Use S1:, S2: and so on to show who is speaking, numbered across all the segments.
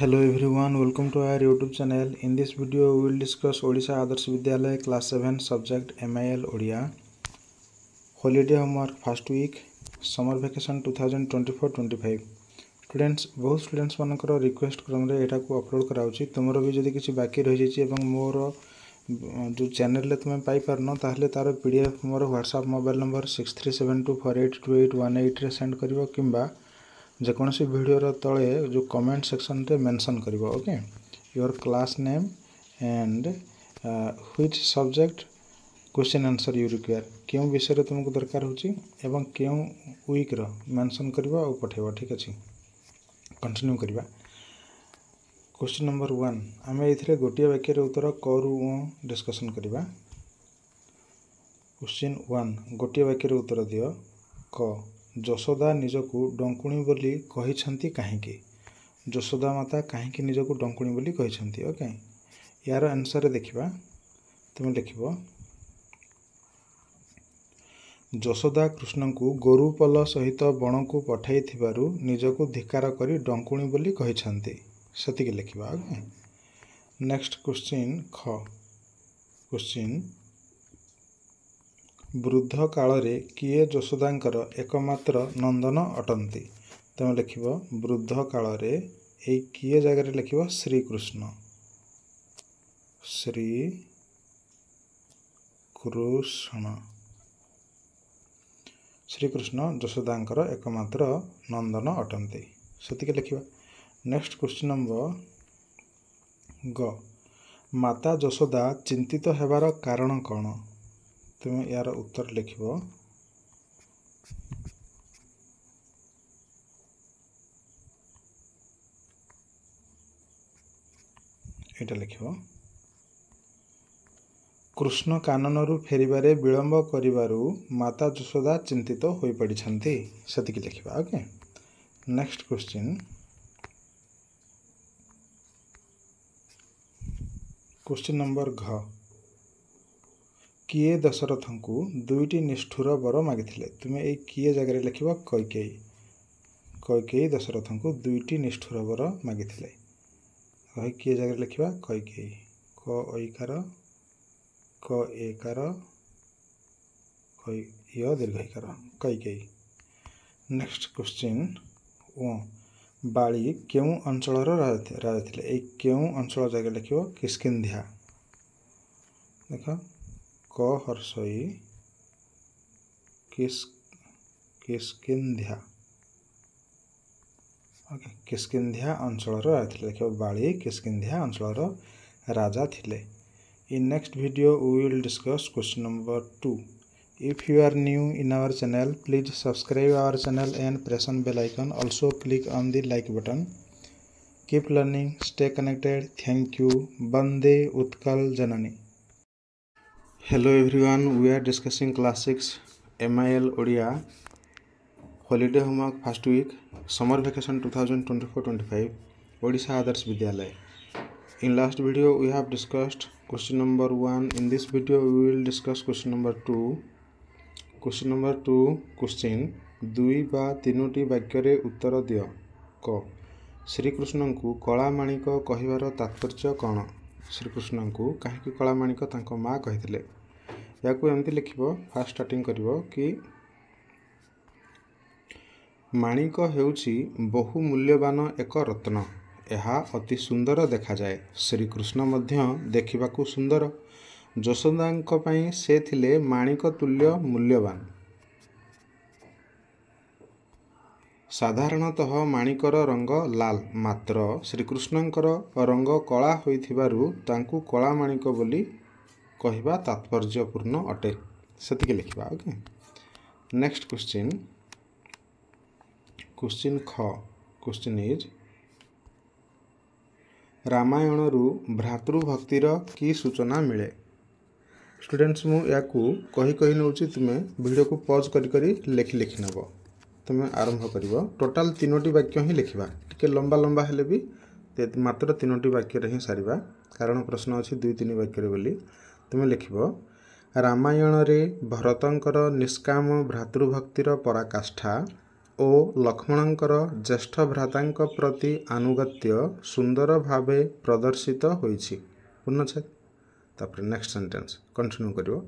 S1: hello everyone welcome to our youtube channel in this video we will discuss odisha adarsh vidyalaya class 7 subject mil odia holiday homework first week summer vacation 2024-25 students बहुत students मानकर request क्रम रे एटा को upload कराउची तुमरो भी जदी किछि बाकी रहि जाइछि एवं मोर जो चैनल रे तुमे पाई परनो ताहले तारो पीडीएफ मोर व्हाट्सएप मोबाइल नंबर 6372482818 रे सेंड करिवो किंबा जेकोसी भिडर तले जो कमेंट सेक्शन में मेनसन कर okay your class name and which subject question answer you require क्यों विषय तुमको दरकार होक्र मेनसन कर पठेब ठीक अच्छे कंटिन्यू करवा क्वेश्चन नंबर वन आम ए गोटे वाक्य उत्तर करू डिस्कसन करवा क्वेश्चन वन गोटे वाक्य उत्तर दि क ଯଶୋଦା ନିଜକୁ ଡଙ୍କୁଣୀ ବୋଲି କହିଛନ୍ତି କାହିଁକି ଯଶୋଦା ମାତା କାହିଁକି ନିଜକୁ ଡଙ୍କୁଣୀ ବୋଲି କହିଛନ୍ତି ଓକେ ଏହାର ଆନ୍ସର୍ ଦେଖିବା ତୁମେ ଲେଖିବ ଯଶୋଦା କୃଷ୍ଣଙ୍କୁ ଗୋରୁପଲ ସହିତ ବଣକୁ ପଠାଇଥିବାରୁ ନିଜକୁ ଧିକାର କରି ଡଙ୍କୁଣୀ ବୋଲି କହିଛନ୍ତି ସେତିକି ଲେଖିବା ଓକେ ନେକ୍ସଟ କ୍ୱଶ୍ଚିନ୍ ଖ କ୍ୱଶ୍ଚିନ୍ ବୃଦ୍ଧ କାଳରେ କିଏ ଯଶୋଦାଙ୍କର ଏକମାତ୍ର ନନ୍ଦନ ଅଟନ୍ତି ତେଣୁ ଲେଖିବ ବୃଦ୍ଧ କାଳରେ ଏଇ କିଏ ଜାଗାରେ ଲେଖିବ ଶ୍ରୀକୃଷ୍ଣ ଶ୍ରୀ କୃଷ୍ଣ ଶ୍ରୀକୃଷ୍ଣ ଯଶୋଦାଙ୍କର ଏକମାତ୍ର ନନ୍ଦନ ଅଟନ୍ତି ସେତିକି ଲେଖିବା ନେକ୍ସଟ କ୍ୱେଶ୍ଚିନ୍ ନମ୍ବର ଗ ମାତା ଯଶୋଦା ଚିନ୍ତିତ ହେବାର କାରଣ କ'ଣ ତୁମେ ଏହାର ଉତ୍ତର ଲେଖିବ ଏଇଟା ଲେଖିବ କୃଷ୍ଣ କାନନରୁ ଫେରିବାରେ ବିଳମ୍ବ କରିବାରୁ ମାତା ଯଶୋଦା ଚିନ୍ତିତ ହୋଇପଡ଼ିଛନ୍ତି ସେତିକି ଲେଖିବା okay next question question number ଘ କିଏ ଦଶରଥଙ୍କୁ ଦୁଇଟି ନିଷ୍ଠୁର ବର ମାଗିଥିଲେ ତୁମେ ଏଇ କିଏ ଜାଗାରେ ଲେଖିବ କୈକେୟୀ କୈକେୟୀ ଦଶରଥଙ୍କୁ ଦୁଇଟି ନିଷ୍ଠୁର ବର ମାଗିଥିଲେ କହି କିଏ ଜାଗାରେ ଲେଖିବା କୈକେୟୀ କ ଐକାର କ ଏକାର କୈ ଦୀର୍ଘକାର କୈକେୟୀ ନେକ୍ସଟ କ୍ୱେଶ୍ଚିନ୍ ଓ ବାଳି କେଉଁ ଅଞ୍ଚଳର ରାଜା ରାଜା ଥିଲେ ଏଇ କେଉଁ ଅଞ୍ଚଳ ଜାଗାରେ ଲେଖିବ କିସ୍କିନ୍ଧିଆ ଦେଖ कहर्षई किस्किध्या किस्किध्या अंचल राजा थे देख बाड़ी किस्किध्या अंचल राजा थे in next video we will discuss question number two if you are new in our channel please subscribe our channel and press on bell icon also click on the like button keep learning stay connected thank you Bande Utkala Janani Hello everyone, we are discussing class 6 MIL Odia holiday homework first week summer vacation 2024-25 Odisha Adarsh Vidyalaya. In last video we have discussed question number 1. In this video we will discuss question number 2. Question number 2 question ଦୁଇ ବା ତିନୋଟି ବାକ୍ୟରେ ଉତ୍ତର ଦିଅ କ ଶ୍ରୀକୃଷ୍ଣଙ୍କୁ କଳାମାଣିକ କହିବାର ତାତ୍ପର୍ଯ୍ୟ କ'ଣ ଶ୍ରୀକୃଷ୍ଣଙ୍କୁ କାହିଁକି କଳାମାଣିକ ତାଙ୍କ ମାଆ କହିଥିଲେ ଏହାକୁ ଏମିତି ଲେଖିବ ଫାର୍ଷ୍ଟ ଷ୍ଟାର୍ଟିଂ କରିବ କି ମାଣିକ ହେଉଛି ବହୁ ମୂଲ୍ୟବାନ ଏକ ରତ୍ନ ଏହା ଅତି ସୁନ୍ଦର ଦେଖାଯାଏ ଶ୍ରୀକୃଷ୍ଣ ମଧ୍ୟ ଦେଖିବାକୁ ସୁନ୍ଦର ଯଶୋଦାଙ୍କ ପାଇଁ ସେ ଥିଲେ ମାଣିକ ତୁଲ୍ୟ ମୂଲ୍ୟବାନ साधारणतः माणिकर रंग लाल म श्रीकृष्णको रङ कलाइथ कला माणिक बोली कत्पर्यपूर्ण अटे सतिक लेख्दा ओके नेक्स्ट क्वश्चिन् क्वश्चिन् खिन् इज राम्रो भ्रातृ भक्तिर कि सूचना मिले स्टुडेन्टस म या नउँछु तुमे भिडियो पज गरिब ତୁମେ ଆରମ୍ଭ କରିବ ଟୋଟାଲ୍ ତିନୋଟି ବାକ୍ୟ ହିଁ ଲେଖିବା ଟିକିଏ ଲମ୍ବା ଲମ୍ବା ହେଲେ ବି ମାତ୍ର ତିନୋଟି ବାକ୍ୟରେ ହିଁ ସାରିବା କାରଣ ପ୍ରଶ୍ନ ଅଛି ଦୁଇ ତିନି ବାକ୍ୟରେ ବୋଲି ତୁମେ ଲେଖିବ ରାମାୟଣରେ ଭରତଙ୍କର ନିଷ୍କାମ ଭ୍ରାତୃଭକ୍ତିର ପରାକାଷ୍ଠା ଓ ଲକ୍ଷ୍ମଣଙ୍କର ଜ୍ୟେଷ୍ଠ ଭ୍ରାତାଙ୍କ ପ୍ରତି ଆନୁଗତ୍ୟ ସୁନ୍ଦର ଭାବେ ପ୍ରଦର୍ଶିତ ହୋଇଛି ପୂର୍ଣ୍ଣଚ୍ଛେଦ ତାପରେ ନେକ୍ସଟ ସେଣ୍ଟେନ୍ସ କଣ୍ଟିନ୍ୟୁ କରିବ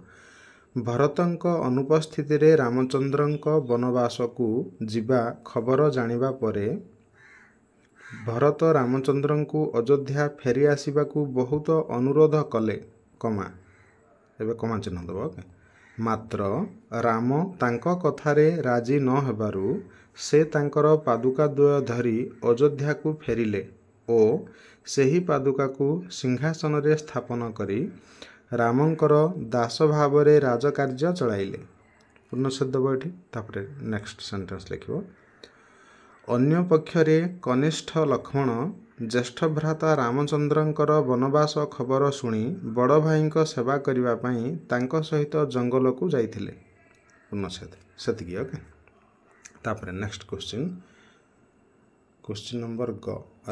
S1: ଭରତଙ୍କ ଅନୁପସ୍ଥିତିରେ ରାମଚନ୍ଦ୍ରଙ୍କ ବନବାସକୁ ଯିବା ଖବର ଜାଣିବା ପରେ ଭରତ ରାମଚନ୍ଦ୍ରଙ୍କୁ ଅଯୋଧ୍ୟା ଫେରିଆସିବାକୁ ବହୁତ ଅନୁରୋଧ କଲେ କମା ଏବେ କମା ଚିହ୍ନ ଦେବ ମାତ୍ର ରାମ ତାଙ୍କ କଥାରେ ରାଜି ନ ହେବାରୁ ସେ ତାଙ୍କର ପାଦୁକା ଦ୍ୱୟ ଧରି ଅଯୋଧ୍ୟାକୁ ଫେରିଲେ ଓ ସେହି ପାଦୁକାକୁ ସିଂହାସନରେ ସ୍ଥାପନ କରି ରାମଙ୍କର ଦାସ ଭାବରେ ରାଜକାର୍ଯ୍ୟ ଚଳାଇଲେ ପୂର୍ଣ୍ଣଚ୍ଛେଦ ଦେବ ଏଠି ତାପରେ ନେକ୍ସଟ ସେଣ୍ଟେନ୍ସ ଲେଖିବ ଅନ୍ୟ ପକ୍ଷରେ କନିଷ୍ଠ ଲକ୍ଷ୍ମଣ ଜ୍ୟେଷ୍ଠ ଭ୍ରାତା ରାମଚନ୍ଦ୍ରଙ୍କର ବନବାସ ଖବର ଶୁଣି ବଡ଼ ଭାଇଙ୍କ ସେବା କରିବା ପାଇଁ ତାଙ୍କ ସହିତ ଜଙ୍ଗଲକୁ ଯାଇଥିଲେ ପୂର୍ଣ୍ଣଚ୍ଛେଦ ସେତିକି ଓକେ ତାପରେ ନେକ୍ସଟ କ୍ୱେଶ୍ଚିନ୍ କ୍ୱେଶ୍ଚିନ୍ ନମ୍ବର ଗ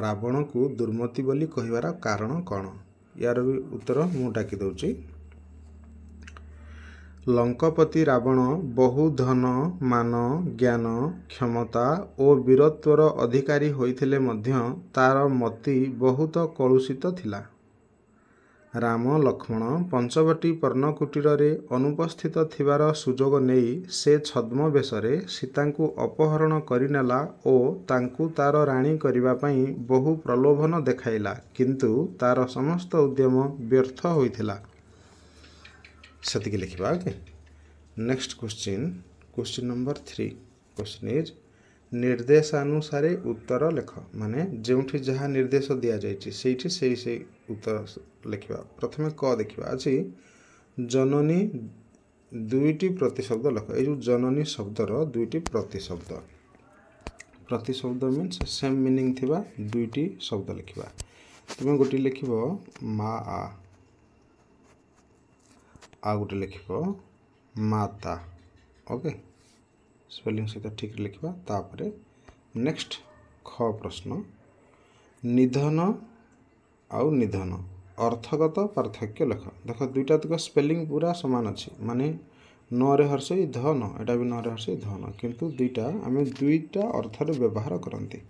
S1: ରାବଣକୁ ଦୁର୍ମତି ବୋଲି କହିବାର କାରଣ କ'ଣ ইয়ার উত্তর মু ডাকি দেছি লঙ্কপতি রাবণ বহু ধন মান জ্ঞান ক্ষমতা ও বীরত্বর অধিকারী হয়েছিল তার মতি বহুত কলুষিত লা ରାମ ଲକ୍ଷ୍ମଣ ପଞ୍ଚବଟୀ ପର୍ଣ୍ଣକୁଟୀରରେ ଅନୁପସ୍ଥିତ ଥିବାର ସୁଯୋଗ ନେଇ ସେ ଛଦ୍ମବେଶରେ ସୀତାଙ୍କୁ ଅପହରଣ କରିନେଲା ଓ ତାଙ୍କୁ ତାର ରାଣୀ କରିବା ପାଇଁ ବହୁ ପ୍ରଲୋଭନ ଦେଖାଇଲା କିନ୍ତୁ ତାର ସମସ୍ତ ଉଦ୍ୟମ ବ୍ୟର୍ଥ ହୋଇଥିଲା ସେତିକି ଲେଖିବା okay next question question number three question is ନିର୍ଦ୍ଦେଶାନୁସାରେ ଉତ୍ତର ଲେଖ ମାନେ ଯେଉଁଠି ଯାହା ନିର୍ଦ୍ଦେଶ ଦିଆଯାଇଛି ସେଇଠି ସେଇ ସେଇ ଉତ୍ତର ଲେଖିବା ପ୍ରଥମେ କ ଦେଖିବା ଅଛି ଜନନୀ ଦୁଇଟି ପ୍ରତିଶବ୍ଦ ଲେଖ ଏଇ ଯେଉଁ ଜନନୀ ଶବ୍ଦର ଦୁଇଟି ପ୍ରତିଶବ୍ଦ ପ୍ରତିଶବ୍ଦ ମିନ୍ସ ସେମ୍ ମିନିଂ ଥିବା ଦୁଇଟି ଶବ୍ଦ ଲେଖିବା ତୁମେ ଗୋଟିଏ ଲେଖିବ ମା ଆ ଆଉ ଗୋଟେ ଲେଖିବ ମାତା ଓକେ ସ୍ପେଲିଂ ସହିତ ଠିକ୍ ଲେଖିବା ତାପରେ ନେକ୍ସଟ ଖ ପ୍ରଶ୍ନ ନିଧନ ଆଉ ନିଧନ ଅର୍ଥଗତ ପାର୍ଥକ୍ୟ ଲେଖ ଦେଖ ଦୁଇଟା ତକ ସ୍ପେଲିଂ ପୁରା ସମାନ ଅଛି ମାନେ ନରେ ହର୍ଷେଇ ଧନ ଏଇଟା ବି ନରେ ହର୍ଷେଇ ଧନ କିନ୍ତୁ ଦୁଇଟା ଆମେ ଦୁଇଟା ଅର୍ଥରେ ବ୍ୟବହାର କରନ୍ତି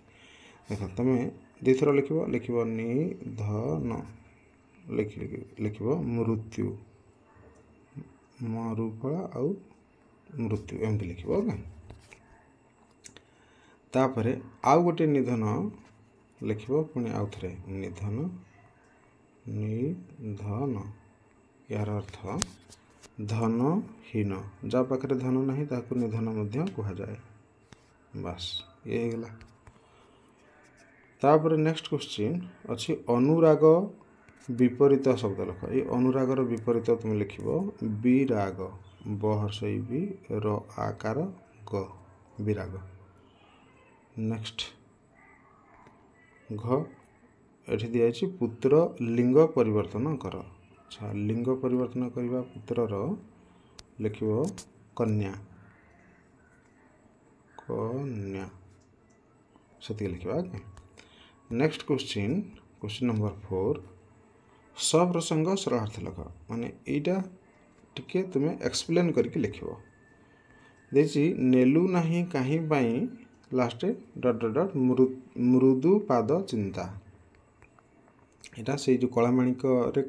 S1: ଦେଖ ତୁମେ ଦୁଇଥର ଲେଖିବ ଲେଖିବ ନିଧନ ଲେଖି ଲେଖିବ ମୃତ୍ୟୁ ମରୁଫଳା ଆଉ ମୃତ୍ୟୁ ଏମିତି ଲେଖିବ ଓକେ ତାପରେ ଆଉ ଗୋଟିଏ ନିଧନ ଲେଖିବ ପୁଣି ଆଉ ଥରେ ନିଧନ ନିଧନ ଏହାର ଅର୍ଥ ଧନହୀନ ଯାହା ପାଖରେ ଧନ ନାହିଁ ତାହାକୁ ନିଧନ ମଧ୍ୟ କୁହାଯାଏ ବାସ୍ ଇଏ ହେଇଗଲା ତାପରେ ନେକ୍ସଟ କ୍ୱେଶ୍ଚିନ୍ ଅଛି ଅନୁରାଗ ବିପରୀତ ଶବ୍ଦ ଲେଖ ଏଇ ଅନୁରାଗର ବିପରୀତ ତୁମେ ଲେଖିବ ବିରାଗ ବ ହର୍ଷଇ ବି ର ଆକାର ଗ ବିରାଗ ନେକ୍ସଟ ଘ ଏଠି ଦିଆଯାଇଛି ପୁତ୍ର ଲିଙ୍ଗ ପରିବର୍ତ୍ତନ କର ଆଚ୍ଛା ଲିଙ୍ଗ ପରିବର୍ତ୍ତନ କରିବା ପୁତ୍ରର ଲେଖିବ କନ୍ୟା କନ୍ୟା ସେତିକି ଲେଖିବା ଆଜ୍ଞା next question question number four ସପ୍ରସଙ୍ଗ ସରଳାର୍ଥ ଲେଖ ମାନେ ଏଇଟା टिके तुम्हें एक्सप्लेन करके लिख नेलु नहीं कहीं लास्ट डट डट डट मृदु पाद चिंता यहाँ से जो कलामाणिक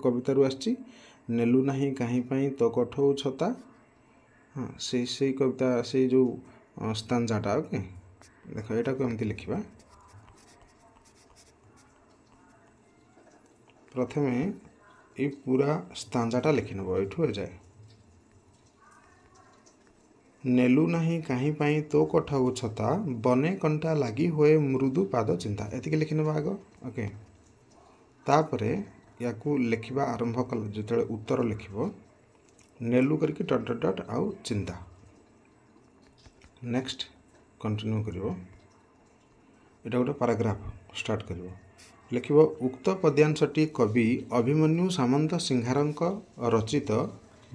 S1: कवित आलु ना कहीं तो कठौ छता हाँ से, से कविता से जो स्थान जाटा ओके देख यमी लिखा प्रथम ये पूरा स्थान जाटा लिखने वो यू जाए नेलु पाई तो काहीँपो उछता बने कंटा लागी होए मृदु पाद चिन्ता यतिकै लेखिन आग ओके तापर याकु लेख्दा आरंभ कल जतले उत्तर लेख्य निक डट आउ चिंता नेक्स्ट कंटिन्यू एटा एउटा गए स्टार्ट स्टार लेख्य उक्त पद्यांशटी कवि अभिमन्यु सामंत सिंहारको रचित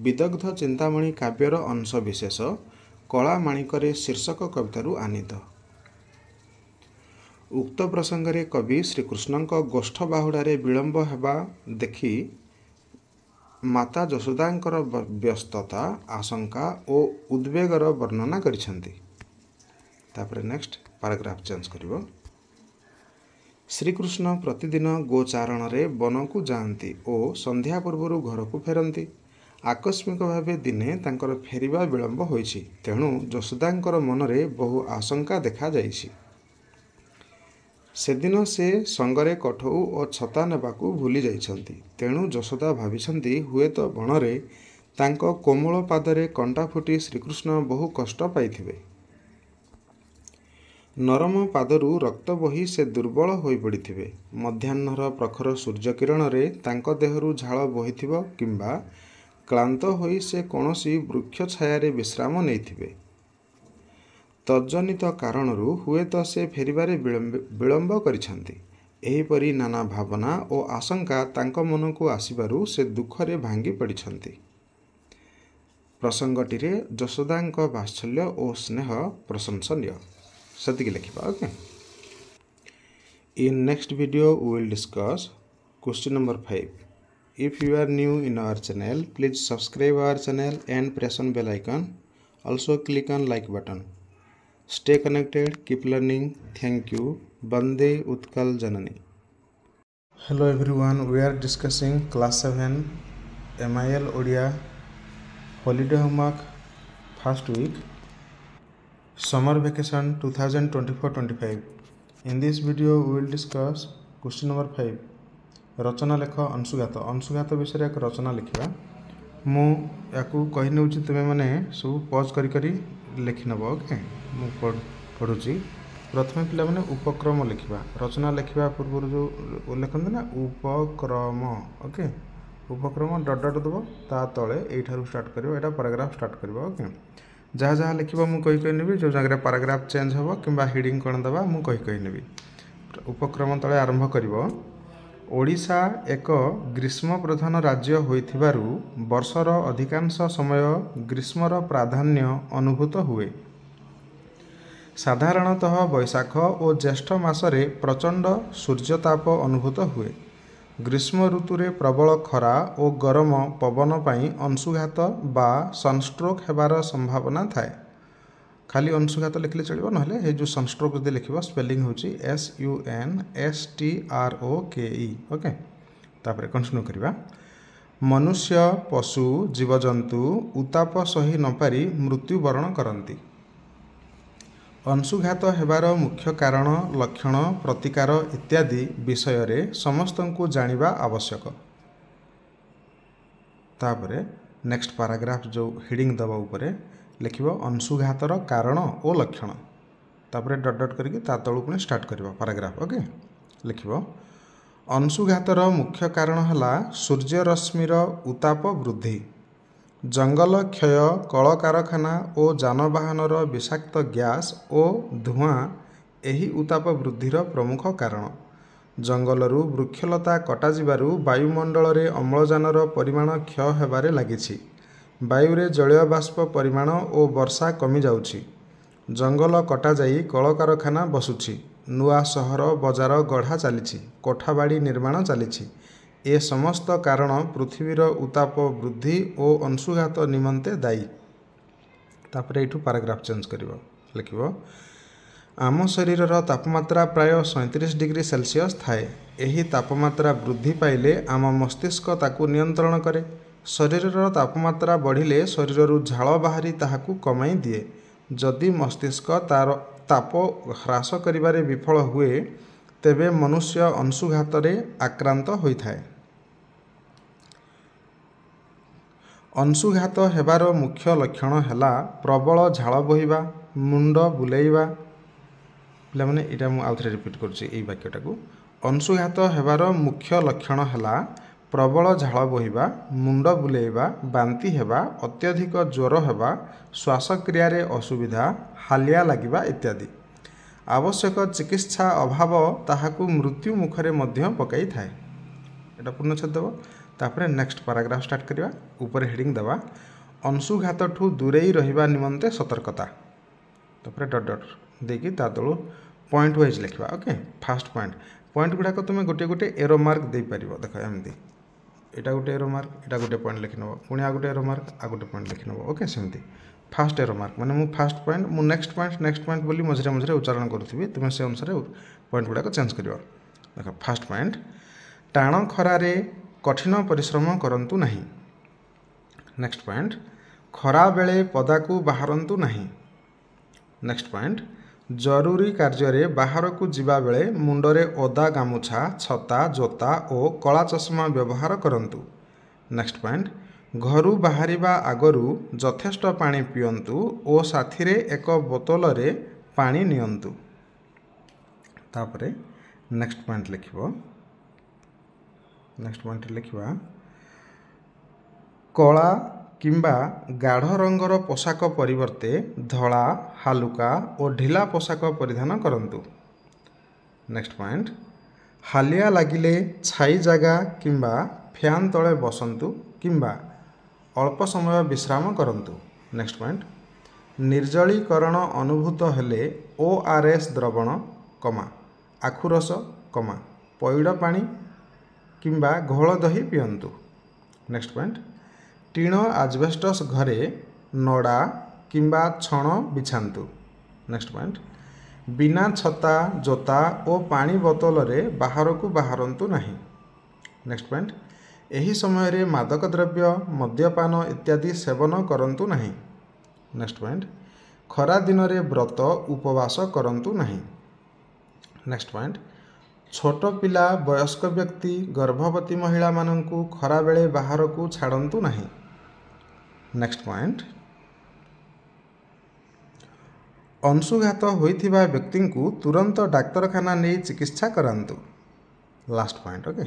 S1: विदग्ध चिंतामणि काव्यर अंश विशेष କଳା ମାଣିକରେ ଶୀର୍ଷକ କବିତାରୁ ଆନିତ ଉକ୍ତ ପ୍ରସଙ୍ଗରେ କବି ଶ୍ରୀକୃଷ୍ଣଙ୍କ ଗୋଷ୍ଠ ବାହୁଡ଼ାରେ ବିଳମ୍ବ ହେବା ଦେଖି ମାତା ଯଶୋଦାଙ୍କର ବ୍ୟସ୍ତତା ଆଶଙ୍କା ଓ ଉଦ୍ବେଗର ବର୍ଣ୍ଣନା କରିଛନ୍ତି ତାପରେ ନେକ୍ସଟ ପାରାଗ୍ରାଫ ଚେଞ୍ଜ କରିବ ଶ୍ରୀକୃଷ୍ଣ ପ୍ରତିଦିନ ଗୋଚାରଣରେ ବନକୁ ଯାଆନ୍ତି ଓ ସନ୍ଧ୍ୟା ପୂର୍ବରୁ ଘରକୁ ଫେରନ୍ତି ଆକସ୍ମିକ ଭାବେ ଦିନେ ତାଙ୍କର ଫେରିବା ବିଳମ୍ବ ହୋଇଛି ତେଣୁ ଯଶୋଦାଙ୍କର ମନରେ ବହୁ ଆଶଙ୍କା ଦେଖାଯାଇଛି ସେଦିନ ସେ ସଙ୍ଗରେ କଠଉ ଓ ଛତା ନେବାକୁ ଭୁଲି ଯାଇଛନ୍ତି ତେଣୁ ଯଶୋଦା ଭାବିଛନ୍ତି ହୁଏତ ବଣରେ ତାଙ୍କ କୋମଳ ପାଦରେ କଣ୍ଟା ଫୁଟି ଶ୍ରୀକୃଷ୍ଣ ବହୁ କଷ୍ଟ ପାଇଥିବେ ନରମ ପାଦରୁ ରକ୍ତ ବହି ସେ ଦୁର୍ବଳ ହୋଇପଡ଼ିଥିବେ ମଧ୍ୟାହ୍ନର ପ୍ରଖର ସୂର୍ଯ୍ୟକିରଣରେ ତାଙ୍କ ଦେହରୁ ଝାଳ ବହିଥିବ କିମ୍ବା କ୍ଳାନ୍ତ ହୋଇ ସେ କୌଣସି ବୃକ୍ଷ ଛାୟାରେ ବିଶ୍ରାମ ନେଇଥିବେ ତର୍ଜନିତ କାରଣରୁ ହୁଏତ ସେ ଫେରିବାରେ ବିଳମ୍ବ କରିଛନ୍ତି ଏହିପରି ନାନା ଭାବନା ଓ ଆଶଙ୍କା ତାଙ୍କ ମନକୁ ଆସିବାରୁ ସେ ଦୁଃଖରେ ଭାଙ୍ଗି ପଡ଼ିଛନ୍ତି ପ୍ରସଙ୍ଗଟିରେ ଯଶୋଦାଙ୍କ ବାତ୍ସଲ୍ୟ ଓ ସ୍ନେହ ପ୍ରଶଂସନୀୟ ସେତିକି ଲେଖିବା okay in next video will discuss question number five If you are new in our channel, please subscribe our channel and press on bell icon. Also click on like button. Stay connected, keep learning. Thank you. Bande Utkal Janani. Hello everyone, we are discussing class 7 MIL Odia holiday homework first week summer vacation 2024-25. In this video we will discuss question number 5. ରଚନା ଲେଖ ଅଂଶୁଘାତ ଅଂଶୁଘାତ ବିଷୟରେ ଏକ ରଚନା ଲେଖିବା ମୁଁ ୟାକୁ କହିନେଉଛି ତୁମେମାନେ ସବୁ ପଜ୍ କରି କରି ଲେଖିନେବ ଓକେ ମୁଁ ପଢ଼ୁଛି ପ୍ରଥମେ ପିଲାମାନେ ଉପକ୍ରମ ଲେଖିବା ରଚନା ଲେଖିବା ପୂର୍ବରୁ ଯେଉଁ ଲେଖନ୍ତି ନା ଉପକ୍ରମ ଓକେ ଉପକ୍ରମ ଡଟ୍ ଡଟ୍ ଦେବ ତା ତଳେ ଏଇଠାରୁ ଷ୍ଟାର୍ଟ କରିବ ଏଇଟା ପାରାଗ୍ରାଫ ଷ୍ଟାର୍ଟ କରିବ ଓକେ ଯାହା ଯାହା ଲେଖିବ ମୁଁ କହି କହି ନେବି ଯେଉଁ ଜାଗାରେ ପାରାଗ୍ରାଫ ଚେଞ୍ଜ ହେବ କିମ୍ବା ହିଡ଼ିଂ କ'ଣ ଦେବା ମୁଁ କହି କହି ନେବି ଉପକ୍ରମ ତଳେ ଆରମ୍ଭ କରିବ ଓଡ଼ିଶା ଏକ ଗ୍ରୀଷ୍ମ ପ୍ରଧାନ ରାଜ୍ୟ ହୋଇଥିବାରୁ ବର୍ଷର ଅଧିକାଂଶ ସମୟ ଗ୍ରୀଷ୍ମର ପ୍ରାଧାନ୍ୟ ଅନୁଭୂତ ହୁଏ ସାଧାରଣତଃ ବୈଶାଖ ଓ ଜ୍ୟେଷ୍ଠ ମାସରେ ପ୍ରଚଣ୍ଡ ସୂର୍ଯ୍ୟତାପ ଅନୁଭୂତ ହୁଏ ଗ୍ରୀଷ୍ମ ଋତୁରେ ପ୍ରବଳ ଖରା ଓ ଗରମ ପବନ ପାଇଁ ଅଂଶୁଘାତ ବା ସନ୍ଷ୍ଟ୍ରୋକ୍ ହେବାର ସମ୍ଭାବନା ଥାଏ ଖାଲି ଅଂଶୁଘାତ ଲେଖିଲେ ଚଳିବ ନହେଲେ ଏ ଯେଉଁ ସନ୍ଷ୍ଟ୍ରୋକ୍ ଯଦି ଲେଖିବ ସ୍ପେଲିଂ ହେଉଛି S U N S T R O K E okay ତାପରେ କଣ୍ଟିନ୍ୟୁ କରିବା ମନୁଷ୍ୟ ପଶୁ ଜୀବଜନ୍ତୁ ଉତ୍ତାପ ସହି ନପାରି ମୃତ୍ୟୁବରଣ କରନ୍ତି ଅଂଶୁଘାତ ହେବାର ମୁଖ୍ୟ କାରଣ ଲକ୍ଷଣ ପ୍ରତିକାର ଇତ୍ୟାଦି ବିଷୟରେ ସମସ୍ତଙ୍କୁ ଜାଣିବା ଆବଶ୍ୟକ ତାପରେ ନେକ୍ସଟ ପାରାଗ୍ରାଫ ଯେଉଁ ହିଡ଼ିଙ୍ଗ ଦେବା ଉପରେ ଲେଖିବ ଅଂଶୁଘାତର କାରଣ ଓ ଲକ୍ଷଣ ତାପରେ ଡଟ୍ ଡଟ୍ କରିକି ତା ତଳୁ ପୁଣି ଷ୍ଟାର୍ଟ କରିବ ପାରାଗ୍ରାଫ୍ ଓକେ ଲେଖିବ ଅଂଶୁଘାତର ମୁଖ୍ୟ କାରଣ ହେଲା ସୂର୍ଯ୍ୟରଶ୍ମିର ଉତ୍ତାପ ବୃଦ୍ଧି ଜଙ୍ଗଲ କ୍ଷୟ କଳକାରଖାନା ଓ ଯାନବାହନର ବିଷାକ୍ତ ଗ୍ୟାସ୍ ଓ ଧୂଆଁ ଏହି ଉତ୍ତାପ ବୃଦ୍ଧିର ପ୍ରମୁଖ କାରଣ ଜଙ୍ଗଲରୁ ବୃକ୍ଷଲତା କଟାଯିବାରୁ ବାୟୁମଣ୍ଡଳରେ ଅମ୍ଳଜାନର ପରିମାଣ କ୍ଷୟ ହେବାରେ ଲାଗିଛି ବାୟୁରେ ଜଳୀୟ ବାଷ୍ପ ପରିମାଣ ଓ ବର୍ଷା କମିଯାଉଛି ଜଙ୍ଗଲ କଟାଯାଇ କଳକାରଖାନା ବସୁଛି ନୂଆ ସହର ବଜାର ଗଢ଼ା ଚାଲିଛି କୋଠାବାଡ଼ି ନିର୍ମାଣ ଚାଲିଛି ଏ ସମସ୍ତ କାରଣ ପୃଥିବୀର ଉତ୍ତାପ ବୃଦ୍ଧି ଓ ଅଂଶୁଘାତ ନିମନ୍ତେ ଦାୟୀ ତାପରେ ଏଇଠୁ ପାରାଗ୍ରାଫ ଚେଞ୍ଜ କରିବ ଲେଖିବ ଆମ ଶରୀରର ତାପମାତ୍ରା ପ୍ରାୟ ସଇଁତିରିଶ ଡିଗ୍ରୀ ସେଲସିୟସ୍ ଥାଏ ଏହି ତାପମାତ୍ରା ବୃଦ୍ଧି ପାଇଲେ ଆମ ମସ୍ତିଷ୍କ ତାକୁ ନିୟନ୍ତ୍ରଣ କରେ ଶରୀରର ତାପମାତ୍ରା ବଢ଼ିଲେ ଶରୀରରୁ ଝାଳ ବାହାରି ତାହାକୁ କମାଇ ଦିଏ ଯଦି ମସ୍ତିଷ୍କ ତା'ର ତାପ ହ୍ରାସ କରିବାରେ ବିଫଳ ହୁଏ ତେବେ ମନୁଷ୍ୟ ଅଂଶୁଘାତରେ ଆକ୍ରାନ୍ତ ହୋଇଥାଏ ଅଂଶୁଘାତ ହେବାର ମୁଖ୍ୟ ଲକ୍ଷଣ ହେଲା ପ୍ରବଳ ଝାଳ ବୋହିବା ମୁଣ୍ଡ ବୁଲେଇବା ପିଲାମାନେ ଏଇଟା ମୁଁ ଆଉଥରେ ରିପିଟ୍ କରୁଛି ଏଇ ବାକ୍ୟଟାକୁ ଅଂଶୁଘାତ ହେବାର ମୁଖ୍ୟ ଲକ୍ଷଣ ହେଲା ପ୍ରବଳ ଝାଳ ବୋହିବା ମୁଣ୍ଡ ବୁଲେଇବା ବାନ୍ତି ହେବା ଅତ୍ୟଧିକ ଜ୍ୱର ହେବା ଶ୍ୱାସକ୍ରିୟାରେ ଅସୁବିଧା ହାଲିଆ ଲାଗିବା ଇତ୍ୟାଦି ଆବଶ୍ୟକ ଚିକିତ୍ସା ଅଭାବ ତାହାକୁ ମୃତ୍ୟୁ ମୁଖରେ ମଧ୍ୟ ପକାଇଥାଏ ଏଇଟା ପୂର୍ଣ୍ଣଚ୍ଛେଦ ଦେବ ତାପରେ ନେକ୍ସଟ ପାରାଗ୍ରାଫ ଷ୍ଟାର୍ଟ କରିବା ଉପରେ ହେଡ଼ିଂ ଦେବା ଅଂଶୁଘାତଠୁ ଦୂରେଇ ରହିବା ନିମନ୍ତେ ସତର୍କତା ତାପରେ ଡଟ୍ ଡଟ୍ ଦେଇକି ତା ତଳୁ ପଏଣ୍ଟ ୱାଇଜ୍ ଲେଖିବା ଓକେ ଫାଷ୍ଟ ପଏଣ୍ଟ ପଏଣ୍ଟ ଗୁଡ଼ାକ ତୁମେ ଗୋଟିଏ ଗୋଟିଏ ଏରୋ ମାର୍କ ଦେଇପାରିବ ଦେଖ ଏମିତି এটা গোটে এରୋ মার্ক এটা গোটে পয়েন্ট লেখিনেব পুଣି ଆଉ ଗୋଟେ ଏରୋ ମାର୍କ ଆଉ ଗୋଟେ ପଏଣ୍ଟ ଲେଖିନେବ ଓକେ ସେମିତି ଫାଷ୍ଟ ଏରୋ ମାର୍କ ମାନେ ମୁଁ ଫାଷ୍ଟ ପଏଣ୍ଟ ମୁଁ ନେକ୍ସଟ ପଏଣ୍ଟ ନେକ୍ସଟ ପଏଣ୍ଟ ବୋଲି ମଝିରେ ମଝିରେ ଉଚ୍ଚାରଣ କରୁଥିବି ତୁମେ ସେ ଅନୁସାରେ ପଏଣ୍ଟ ଗୁଡ଼ାକ ଚେଞ୍ଜ କରିବ ଦେଖ ଫାଷ୍ଟ ପଏଣ୍ଟ ଟାଣ ଖରାରେ କଠିନ ପରିଶ୍ରମ କରନ୍ତୁ ନାହିଁ ନେକ୍ସଟ ପଏଣ୍ଟ ଖରାବେଳେ ପଦାକୁ ବାହାରନ୍ତୁ ନାହିଁ ନେକ୍ସଟ ପଏଣ୍ଟ ଜରୁରୀ କାର୍ଯ୍ୟରେ ବାହାରକୁ ଯିବାବେଳେ ମୁଣ୍ଡରେ ଓଦା ଗାମୁଛା ଛତା ଜୋତା ଓ କଳା ଚଷମା ବ୍ୟବହାର କରନ୍ତୁ ନେକ୍ସଟ ପଏଣ୍ଟ ଘରୁ ବାହାରିବା ଆଗରୁ ଯଥେଷ୍ଟ ପାଣି ପିଅନ୍ତୁ ଓ ସାଥିରେ ଏକ ବୋତଲରେ ପାଣି ନିଅନ୍ତୁ ତାପରେ ନେକ୍ସଟ ପଏଣ୍ଟ ଲେଖିବ ନେକ୍ସଟ ପଏଣ୍ଟ ଲେଖିବା କଳା କିମ୍ବା ଗାଢ଼ ରଙ୍ଗର ପୋଷାକ ପରିବର୍ତ୍ତେ ଧଳା ହାଲୁକା ଓ ଢିଲା ପୋଷାକ ପରିଧାନ କରନ୍ତୁ ନେକ୍ସଟ ପଏଣ୍ଟ ହାଲିଆ ଲାଗିଲେ ଛାଇ ଜାଗା କିମ୍ବା ଫ୍ୟାନ୍ ତଳେ ବସନ୍ତୁ କିମ୍ବା ଅଳ୍ପ ସମୟ ବିଶ୍ରାମ କରନ୍ତୁ ନେକ୍ସଟ ପଏଣ୍ଟ ନିର୍ଜଳୀକରଣ ଅନୁଭୂତ ହେଲେ ଓ ଆର୍ ଏସ୍ ଦ୍ରବଣ କମା ଆଖୁ ରସ କମା ପଇଡ଼ ପାଣି କିମ୍ବା ଘୋଳ ଦହି ପିଅନ୍ତୁ ନେକ୍ସଟ ପଏଣ୍ଟ टि आजभेस्टस घर नडा कम्बा छु नेक्स्ट पइन्ट बिना छ जोता पाब बोतल बाह्रको बाह्रुक्ट पइन्टी समयमा मादक द्रव्य मद्यपान इत्यादि सेवन गरुँ नरादिन व्रत उपवास गरुँ नेक्सट पइन्ट छोट पिया वयस्क व्यक्ति गर्भवती महिला मरा बेला बाह्रको छाड्नु नै ନେକ୍ସଟ ପଏଣ୍ଟ ଅଂଶୁଘାତ ହୋଇଥିବା ବ୍ୟକ୍ତିଙ୍କୁ ତୁରନ୍ତ ଡାକ୍ତରଖାନା ନେଇ ଚିକିତ୍ସା କରାନ୍ତୁ ଲାଷ୍ଟ ପଏଣ୍ଟ ଓକେ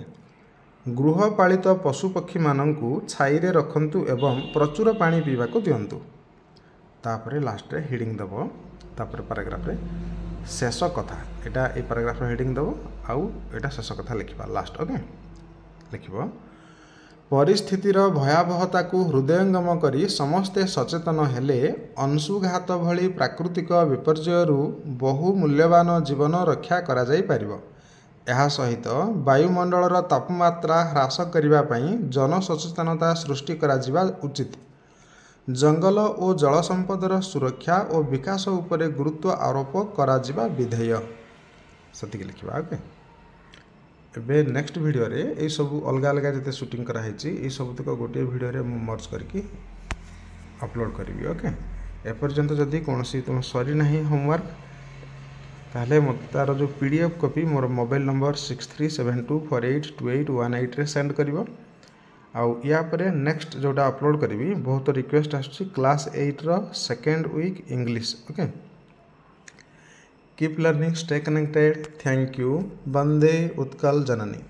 S1: ଗୃହପାଳିତ ପଶୁପକ୍ଷୀମାନଙ୍କୁ ଛାଇରେ ରଖନ୍ତୁ ଏବଂ ପ୍ରଚୁର ପାଣି ପିଇବାକୁ ଦିଅନ୍ତୁ ତାପରେ ଲାଷ୍ଟରେ ହିଡ଼ିଙ୍ଗ ଦେବ ତାପରେ ପାରାଗ୍ରାଫରେ ଶେଷ କଥା ଏଇଟା ଏଇ ପାରାଗ୍ରାଫର ହେଡ଼ିଙ୍ଗ ଦେବ ଆଉ ଏଇଟା ଶେଷ କଥା ଲେଖିବା ଲାଷ୍ଟ ଓକେ ଲେଖିବ ପରିସ୍ଥିତିର ଭୟାବହତାକୁ ହୃଦୟଙ୍ଗମ କରି ସମସ୍ତେ ସଚେତନ ହେଲେ ଅଂଶୁଘାତ ଭଳି ପ୍ରାକୃତିକ ବିପର୍ଯ୍ୟୟରୁ ବହୁ ମୂଲ୍ୟବାନ ଜୀବନ ରକ୍ଷା କରାଯାଇପାରିବ ଏହା ସହିତ ବାୟୁମଣ୍ଡଳର ତାପମାତ୍ରା ହ୍ରାସ କରିବା ପାଇଁ ଜନସଚେତନତା ସୃଷ୍ଟି କରାଯିବା ଉଚିତ ଜଙ୍ଗଲ ଓ ଜଳ ସମ୍ପଦର ସୁରକ୍ଷା ଓ ବିକାଶ ଉପରେ ଗୁରୁତ୍ୱ ଆରୋପ କରାଯିବା ବିଧେୟ ସେତିକି ଲେଖିବା ଓକେ ଏବେ ନେକ୍ସଟ ଭିଡ଼ିଓରେ ଏଇସବୁ ଅଲଗା ଅଲଗା ଯେତେ ସୁଟିଂ କରାହେଇଛି ଏଇସବୁତକ ଗୋଟିଏ ଭିଡ଼ିଓରେ ମୁଁ ମର୍ଜ କରିକି ଅପଲୋଡ଼ କରିବି ଓକେ ଏପର୍ଯ୍ୟନ୍ତ ଯଦି କୌଣସି ତୁମ ସରିନାହିଁ ହୋମୱାର୍କ ତାହେଲେ ମୋତେ ତା'ର ଯେଉଁ ପି ଡି ଏଫ୍ କପି ମୋର mobile number six three seven two four eight two eight one ଏଇଟ୍ରେ ସେଣ୍ଡ କରିବ ଆଉ ୟା ପରେ ନେକ୍ସଟ ଯେଉଁଟା ଅପଲୋଡ଼ କରିବି ବହୁତ ରିକ୍ୱେଷ୍ଟ ଆସୁଛି କ୍ଲାସ୍ ଏଇଟ୍ର second week English okay keep learning stay connected thank you Vande Utkala Janani